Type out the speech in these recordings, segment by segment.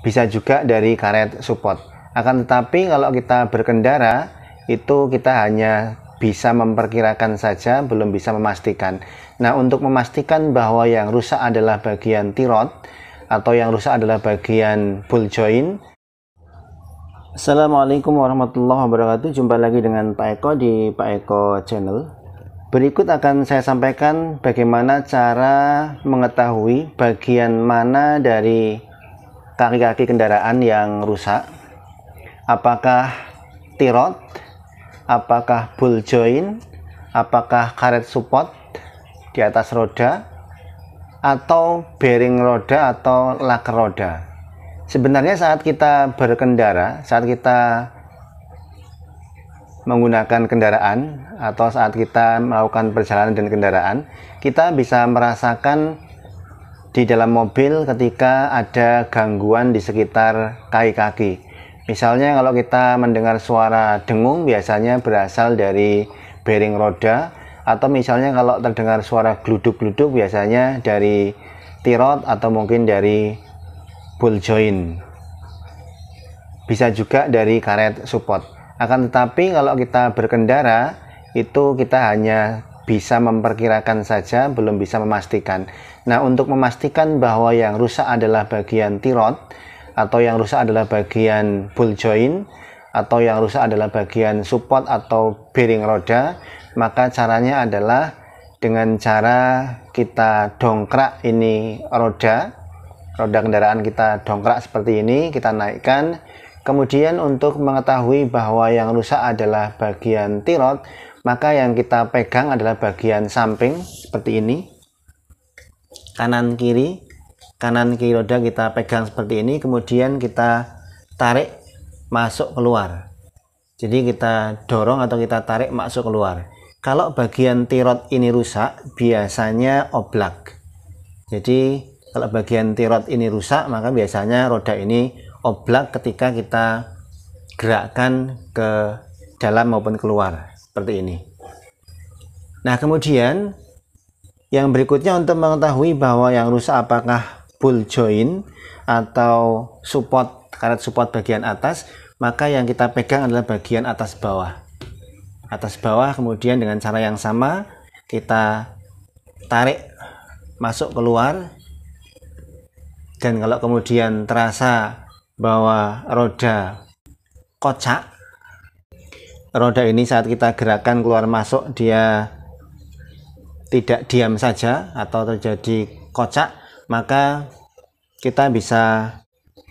bisa juga dari karet support. Akan tetapi kalau kita berkendara itu kita hanya bisa memperkirakan saja, belum bisa memastikan. Nah, untuk memastikan bahwa yang rusak adalah bagian tirot atau yang rusak adalah bagian bull join. Assalamualaikum warahmatullahi wabarakatuh. Jumpa lagi dengan Pak Eko di Pak Eko Channel. Berikut akan saya sampaikan bagaimana cara mengetahui bagian mana dari kaki-kaki kendaraan yang rusak apakah tirot apakah bull joint apakah karet support di atas roda atau bearing roda atau lak roda sebenarnya saat kita berkendara saat kita menggunakan kendaraan atau saat kita melakukan perjalanan dan kendaraan kita bisa merasakan di dalam mobil ketika ada gangguan di sekitar kaki-kaki. Misalnya kalau kita mendengar suara dengung biasanya berasal dari bearing roda atau misalnya kalau terdengar suara gluduk-gluduk biasanya dari tirot atau mungkin dari ball joint. Bisa juga dari karet support. Akan tetapi kalau kita berkendara itu kita hanya bisa memperkirakan saja, belum bisa memastikan. Nah, untuk memastikan bahwa yang rusak adalah bagian tirot, atau yang rusak adalah bagian bull joint, atau yang rusak adalah bagian support atau bearing roda, maka caranya adalah dengan cara kita dongkrak ini roda, roda kendaraan kita dongkrak seperti ini, kita naikkan. Kemudian untuk mengetahui bahwa yang rusak adalah bagian tirot, maka yang kita pegang adalah bagian samping seperti ini kanan kiri kanan kiri roda kita pegang seperti ini kemudian kita tarik masuk keluar jadi kita dorong atau kita tarik masuk keluar kalau bagian tirot ini rusak biasanya oblak jadi kalau bagian tirot ini rusak maka biasanya roda ini oblak ketika kita gerakkan ke dalam maupun keluar seperti ini. Nah, kemudian yang berikutnya untuk mengetahui bahwa yang rusak apakah bull joint atau support karet support bagian atas, maka yang kita pegang adalah bagian atas bawah. Atas bawah kemudian dengan cara yang sama kita tarik masuk keluar dan kalau kemudian terasa bahwa roda kocak roda ini saat kita gerakan keluar masuk dia tidak diam saja atau terjadi kocak maka kita bisa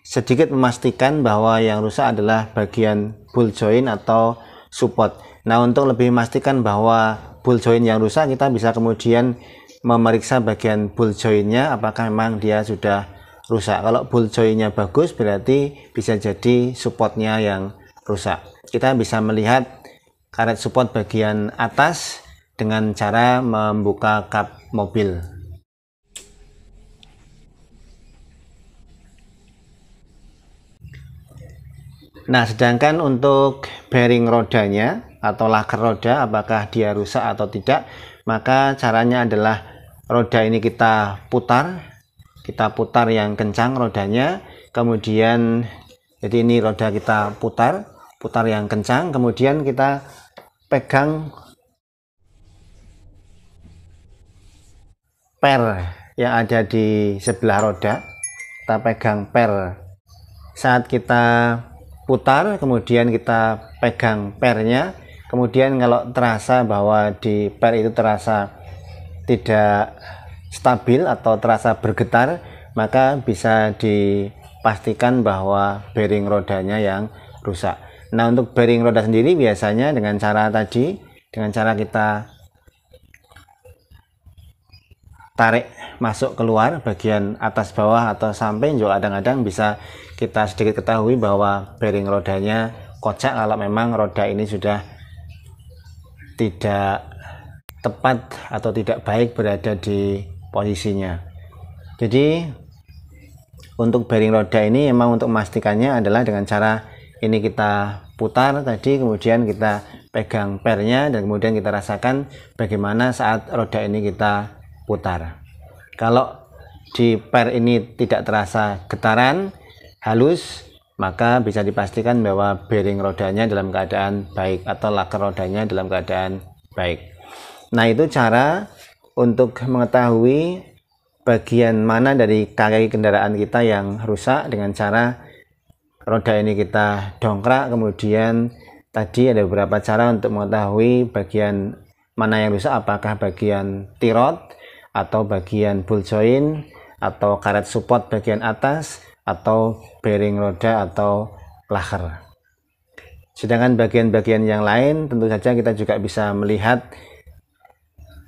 sedikit memastikan bahwa yang rusak adalah bagian bull joint atau support nah untuk lebih memastikan bahwa bull joint yang rusak kita bisa kemudian memeriksa bagian bull jointnya apakah memang dia sudah rusak kalau bull jointnya bagus berarti bisa jadi supportnya yang rusak. Kita bisa melihat karet support bagian atas dengan cara membuka kap mobil. Nah, sedangkan untuk bearing rodanya atau laker roda apakah dia rusak atau tidak, maka caranya adalah roda ini kita putar, kita putar yang kencang rodanya, kemudian jadi ini roda kita putar, putar yang kencang kemudian kita pegang per yang ada di sebelah roda kita pegang per saat kita putar kemudian kita pegang pernya kemudian kalau terasa bahwa di per itu terasa tidak stabil atau terasa bergetar maka bisa dipastikan bahwa bearing rodanya yang rusak. Nah, untuk bearing roda sendiri biasanya dengan cara tadi, dengan cara kita tarik masuk keluar bagian atas bawah atau samping juga kadang-kadang bisa kita sedikit ketahui bahwa bearing rodanya kocak kalau memang roda ini sudah tidak tepat atau tidak baik berada di posisinya jadi untuk bearing roda ini memang untuk memastikannya adalah dengan cara ini kita putar tadi kemudian kita pegang pernya dan kemudian kita rasakan bagaimana saat roda ini kita putar kalau di per ini tidak terasa getaran halus maka bisa dipastikan bahwa bearing rodanya dalam keadaan baik atau laker rodanya dalam keadaan baik nah itu cara untuk mengetahui bagian mana dari kaki kendaraan kita yang rusak dengan cara roda ini kita dongkrak kemudian tadi ada beberapa cara untuk mengetahui bagian mana yang rusak apakah bagian tirot atau bagian bull join atau karet support bagian atas atau bearing roda atau laher sedangkan bagian-bagian yang lain tentu saja kita juga bisa melihat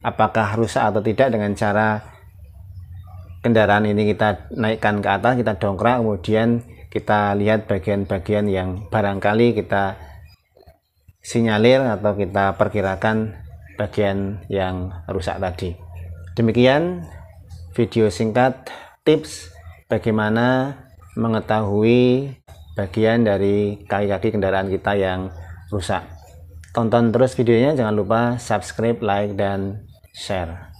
apakah rusak atau tidak dengan cara kendaraan ini kita naikkan ke atas kita dongkrak kemudian kita lihat bagian-bagian yang barangkali kita sinyalir atau kita perkirakan bagian yang rusak tadi. Demikian video singkat tips bagaimana mengetahui bagian dari kaki-kaki kendaraan kita yang rusak. Tonton terus videonya, jangan lupa subscribe, like, dan share.